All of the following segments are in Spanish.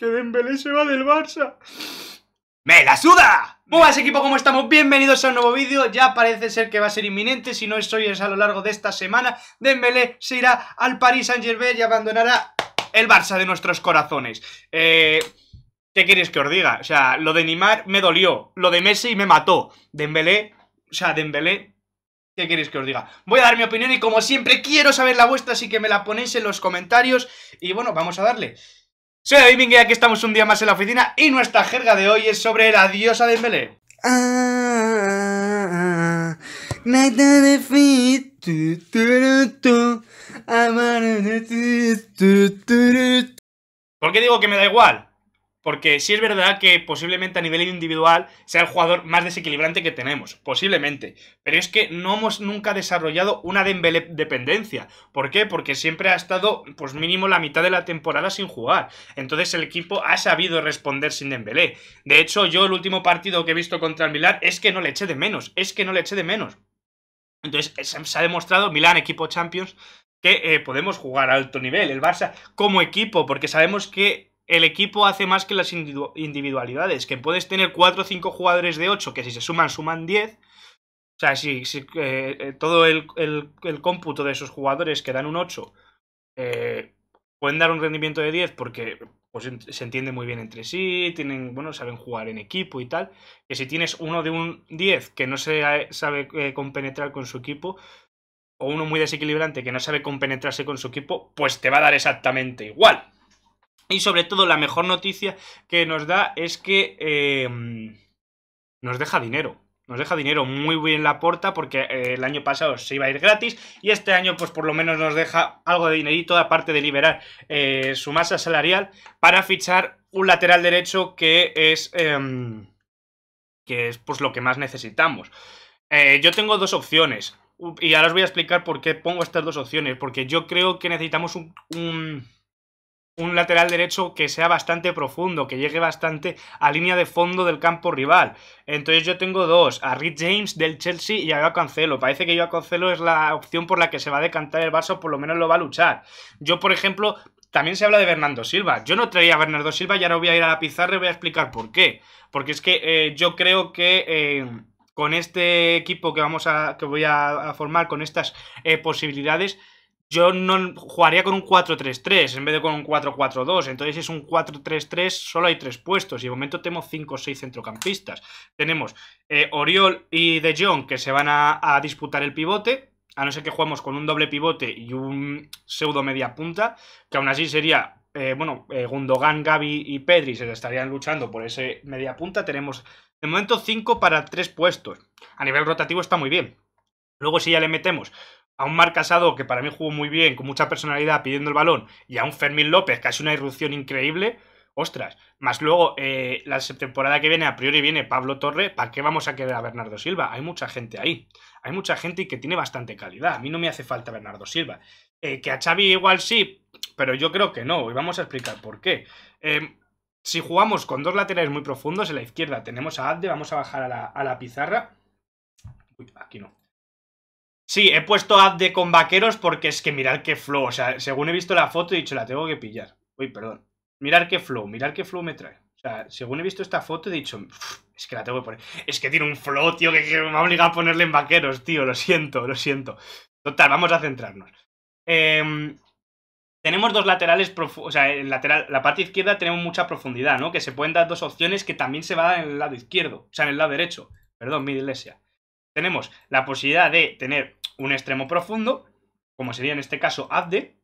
que Dembélé se va del Barça. ¡Me la suda! Buenas equipo, ¿cómo estamos? Bienvenidos a un nuevo vídeo, ya parece ser que va a ser inminente, si no es hoy es a lo largo de esta semana, Dembélé se irá al Paris Saint-Germain y abandonará el Barça de nuestros corazones. Eh... ¿Qué queréis que os diga? O sea, lo de Neymar me dolió, lo de Messi me mató, Dembélé, o sea, Dembélé ¿Qué queréis que os diga? Voy a dar mi opinión y como siempre quiero saber la vuestra, así que me la ponéis en los comentarios. Y bueno, vamos a darle. Soy David Mingue, aquí estamos un día más en la oficina y nuestra jerga de hoy es sobre la diosa de Embelé. Ah, ¿Por qué digo que me da igual? Porque sí es verdad que posiblemente a nivel individual sea el jugador más desequilibrante que tenemos, posiblemente. Pero es que no hemos nunca desarrollado una Dembélé dependencia. ¿Por qué? Porque siempre ha estado, pues mínimo la mitad de la temporada sin jugar. Entonces el equipo ha sabido responder sin Dembélé. De hecho, yo el último partido que he visto contra el Milan es que no le eché de menos, es que no le eché de menos. Entonces eh, se ha demostrado, Milán, equipo Champions, que eh, podemos jugar a alto nivel. El Barça como equipo, porque sabemos que el equipo hace más que las individualidades, que puedes tener 4 o 5 jugadores de 8 que si se suman suman 10. O sea, si, eh, eh, todo el, cómputo de esos jugadores que dan un 8 eh, pueden dar un rendimiento de 10 porque pues, se entiende muy bien entre sí, tienen, bueno, saben jugar en equipo y tal. Que si tienes uno de un 10 que no se sabe compenetrar con su equipo, o uno muy desequilibrante que no sabe compenetrarse con su equipo, pues te va a dar exactamente igual. Y sobre todo la mejor noticia que nos da es que em, nos deja dinero. Nos deja dinero muy bien la puerta porque eh, el año pasado se iba a ir gratis y este año pues por lo menos nos deja algo de dinerito aparte de liberar eh, su masa salarial para fichar un lateral derecho que es, em, que es pues lo que más necesitamos. Eh, yo tengo dos opciones y ahora os voy a explicar por qué pongo estas dos opciones porque yo creo que necesitamos un un lateral derecho que sea bastante profundo, que llegue bastante a línea de fondo del campo rival. Entonces yo tengo dos, a Rick James del Chelsea y a Cancelo. Parece que Joao Cancelo es la opción por la que se va a decantar el Barça, o por lo menos lo va a luchar. Yo, por ejemplo, también se habla de Bernardo Silva. Yo no traía a Bernardo Silva ya no voy a ir a la pizarra y voy a explicar por qué. Porque es que eh, yo creo que... Eh, con este equipo que vamos a que voy a, formar con estas eh, posibilidades yo no jugaría con un 4-3-3 en vez de con un 4-4-2. Entonces, es un 4-3-3, solo hay tres puestos. Y de momento tenemos 5 o 6 centrocampistas. Tenemos eh, Oriol y De Jong que se van a, disputar el pivote. A no ser que juguemos con un doble pivote y un pseudo media punta. Que aún así sería. Eh, bueno, eh, Gundogan, Gaby y Pedri se estarían luchando por ese media punta. Tenemos de momento 5 para 3 puestos. A nivel rotativo está muy bien. Luego, si ya le metemos a un Marc Casado que para mí jugó muy bien, con mucha personalidad, pidiendo el balón, y a un Fermín López que es una irrupción increíble, ostras, más luego eh, la temporada que viene, a priori viene Pablo Torre, ¿para qué vamos a querer a Bernardo Silva? Hay mucha gente ahí, hay mucha gente que tiene bastante calidad, a mí no me hace falta Bernardo Silva. Eh, que a Xavi igual sí, pero yo creo que no, y vamos a explicar por qué. Em, si jugamos con dos laterales muy profundos, en la izquierda tenemos a Azde. vamos a bajar a la, a la pizarra. Uy, aquí no. Sí, he puesto de con vaqueros porque es que mirar qué flow. O sea, según he visto la foto he dicho, la tengo que pillar. Uy, perdón. Mirar qué flow, mirar qué flow me trae. O sea, según he visto esta foto he dicho, es que la tengo que poner. Es que tiene un flow, tío, que, me ha obligado a ponerle en vaqueros, tío. Lo siento, lo siento. Total, vamos a centrarnos. Em, tenemos dos laterales, o sea, en lateral, la parte izquierda tenemos mucha profundidad, ¿no? Que se pueden dar dos opciones que también se va en el lado izquierdo, o sea, en el lado derecho. Perdón, mi iglesia tenemos la posibilidad de tener un extremo profundo, como sería en este caso Abde,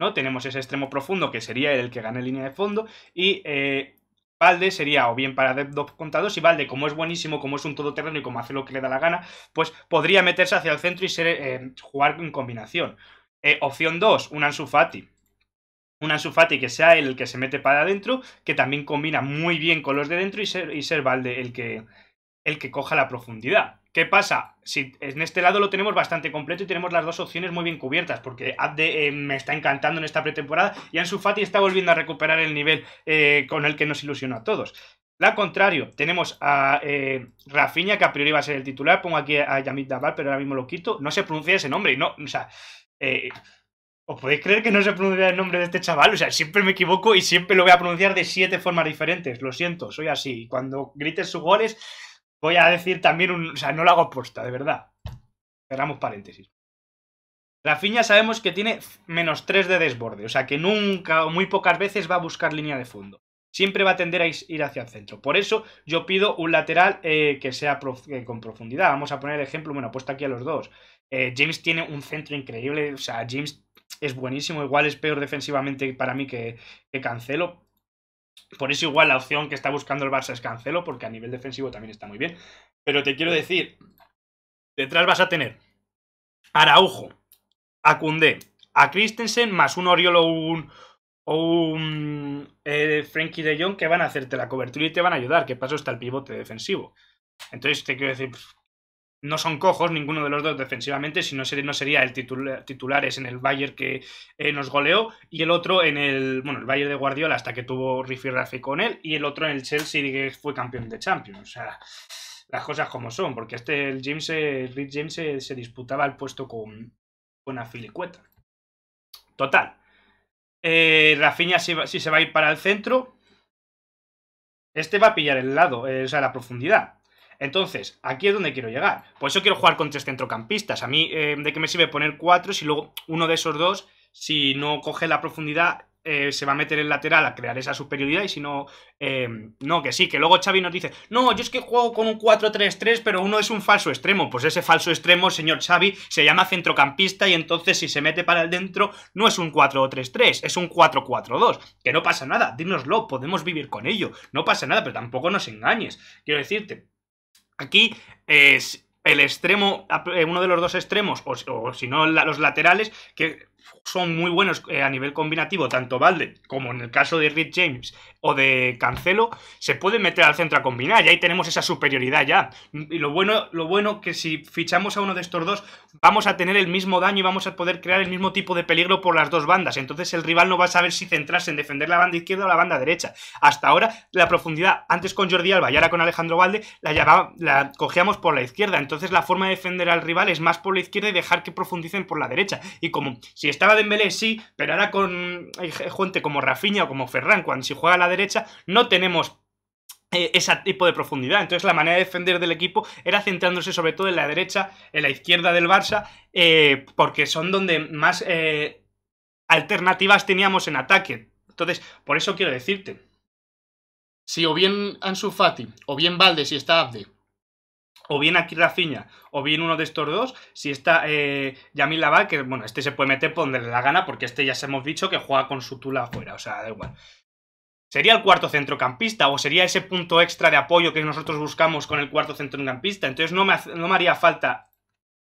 ¿no? Tenemos ese extremo profundo que sería el que gane línea de fondo y eh, Valde sería o bien para 2 contados y Valde, como es buenísimo, como es un todoterreno y como hace lo que le da la gana, pues podría meterse hacia el centro y eh, jugar en combinación. Eh, opción 2, un Ansu Un Ansu que sea el que se mete para adentro, que también combina muy bien con los de dentro y ser, y ser Valde el que, el que coja la profundidad. ¿Qué pasa? Si en este lado lo tenemos bastante completo y tenemos las dos opciones muy bien cubiertas, porque Abde eh, me está encantando en esta pretemporada y Ansu Fati está volviendo a recuperar el nivel eh, con el que nos ilusionó a todos. La contrario, tenemos a eh, Rafinha, que a priori va a ser el titular. Pongo aquí a Yamit Daval, pero ahora mismo lo quito. No se pronuncia ese nombre, no, o sea. ¿Os podéis creer que no se pronuncia el nombre de este chaval? O sea, siempre me equivoco y siempre lo voy a pronunciar de siete formas diferentes. Lo siento, soy así. Cuando grites sus goles, voy a decir también un. O sea, no lo hago posta, de verdad. Cerramos paréntesis. La Rafinha sabemos que tiene menos 3 de desborde, o sea que nunca o muy pocas veces va a buscar línea de fondo. Siempre va a tender a ir hacia el centro. Por eso yo pido un lateral eh, que sea eh, con profundidad. Vamos a poner el ejemplo, bueno, puesto aquí a los dos. Eh, James tiene un centro increíble, o sea, James es buenísimo, igual es peor defensivamente para mí que Cancelo, por eso igual la opción que está buscando el Barça es Cancelo, porque a nivel defensivo también está muy bien. Pero te quiero decir, detrás vas a tener Araujo, a a Christensen, más un Oriol o un, o eh, Frankie de Jong que van a hacerte la cobertura y te van a ayudar, que paso está el pivote defensivo. Entonces te quiero decir, no son cojos ninguno de los dos defensivamente, si no sería el titular, titulares en el Bayern que eh, nos goleó y el otro en el, bueno, el Bayern de Guardiola hasta que tuvo Riffy Rafi con él y el otro en el Chelsea que fue campeón de Champions. O sea, las cosas como son, porque este el James, el Rick James se, disputaba el puesto con, una filicueta. Total. Eh, Rafinha si, se va a ir para el centro, este va a pillar el lado, eh, o sea, la profundidad entonces, aquí es donde quiero llegar. Por eso quiero jugar con tres centrocampistas. A mí, eh, ¿de qué me sirve poner cuatro si luego uno de esos dos, si no coge la profundidad, eh, se va a meter en lateral a crear esa superioridad y si no, eh, no, que sí, que luego Xavi nos dice, no, yo es que juego con un 4-3-3, pero uno es un falso extremo. Pues ese falso extremo, señor Xavi, se llama centrocampista y entonces si se mete para el dentro, no es un 4-3-3, es un 4-4-2. Que no pasa nada, dínoslo, podemos vivir con ello, no pasa nada, pero tampoco nos engañes. Quiero decirte, Aquí es el extremo, eh, uno de los dos extremos, o, si no los laterales, que son muy buenos eh, a nivel combinativo, tanto Valde como en el caso de Rick James o de Cancelo, se pueden meter al centro a combinar y ahí tenemos esa superioridad ya. Y lo bueno, lo bueno que si fichamos a uno de estos dos, vamos a tener el mismo daño y vamos a poder crear el mismo tipo de peligro por las dos bandas. Entonces el rival no va a saber si centrarse en defender la banda izquierda o la banda derecha. Hasta ahora la profundidad, antes con Jordi Alba y ahora con Alejandro Valde, la, llevaba, la cogíamos por la izquierda. Entonces la forma de defender al rival es más por la izquierda y dejar que profundicen por la derecha. Y como si estaba Dembélé, sí, pero ahora con gente eh, como Rafinha o como Ferran, cuando si juega a la derecha, no tenemos eh, ese tipo de profundidad. Entonces la manera de defender del equipo era centrándose sobre todo en la derecha, en la izquierda del Barça, eh, porque son donde más alternativas teníamos en ataque. Entonces, por eso quiero decirte, si o bien Ansu Fati o bien Valde si está Abde o bien aquí Rafiña, o bien uno de estos dos, si está eh, Yamil Laval, que bueno, este se puede meter por donde le da gana, porque este ya se hemos dicho que juega con su tula afuera, o sea, da igual. ¿Sería el cuarto centrocampista o sería ese punto extra de apoyo que nosotros buscamos con el cuarto centrocampista? Entonces no me, no haría falta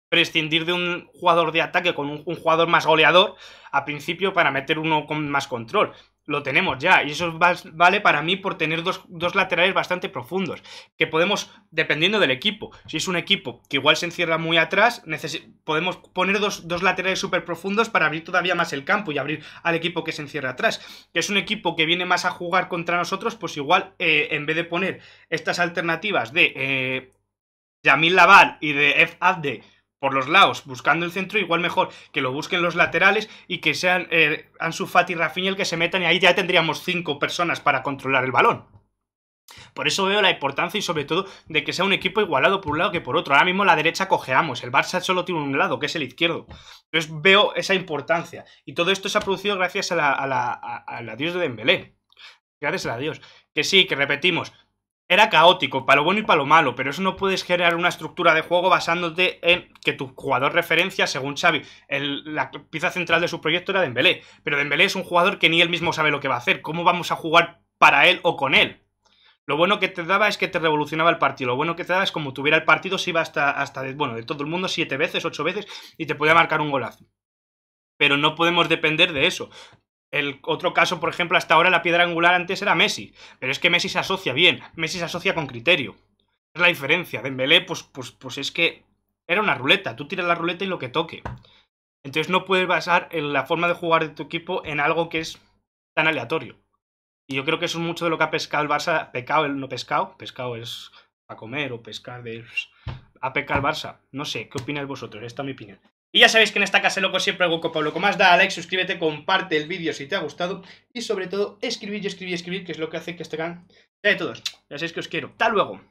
prescindir de un jugador de ataque con un, jugador más goleador a principio para meter uno con más control lo tenemos ya. Y eso vale para mí por tener dos, laterales bastante profundos. Que podemos, dependiendo del equipo, si es un equipo que igual se encierra muy atrás, podemos poner dos, laterales súper profundos para abrir todavía más el campo y abrir al equipo que se encierra atrás. Que es un equipo que viene más a jugar contra nosotros, pues igual eh, en vez de poner estas alternativas de eh, Yamil Laval y de F por los lados, buscando el centro, igual mejor que lo busquen los laterales y que sean eh, Ansu Fati y Rafinha el que se metan y ahí ya tendríamos cinco personas para controlar el balón. Por eso veo la importancia y sobre todo de que sea un equipo igualado por un lado que por otro. Ahora mismo la derecha cojeamos, el Barça solo tiene un lado, que es el izquierdo. Entonces veo esa importancia. Y todo esto se ha producido gracias a la, Dios de Dembélé. Gracias a adiós. Dios. Que sí, que repetimos, era caótico, para lo bueno y para lo malo, pero eso no puedes generar una estructura de juego basándote en que tu jugador referencia, según Xavi, la pieza central de su proyecto era Dembélé, pero Dembélé es un jugador que ni él mismo sabe lo que va a hacer, cómo vamos a jugar para él o con él. Lo bueno que te daba es que te revolucionaba el partido. Lo bueno que te daba es como tuviera el partido, se iba hasta, hasta bueno, de todo el mundo siete veces, ocho veces, y te podía marcar un golazo. Pero no podemos depender de eso. El otro caso, por ejemplo, hasta ahora la piedra angular antes era Messi, pero es que Messi se asocia bien, Messi se asocia con criterio. Es la diferencia. Dembélé, pues, pues, pues es que era una ruleta, tú tiras la ruleta y lo que toque. Entonces no puedes basar en la forma de jugar de tu equipo en algo que es tan aleatorio. Y yo creo que eso es mucho de lo que ha pescado el Barça, pecado el no pescado, pescado es a comer o pescar de... Ha pescar el Barça. No sé, ¿qué opináis vosotros? Esta es mi opinión. Y ya sabéis que en esta casa loco siempre hago copa loco más. Da like, suscríbete, comparte el vídeo si te ha gustado. Y sobre todo, escribir, y escribir, y que es lo que hace que este canal sea de todos. Ya sabéis que os quiero. ¡Hasta luego!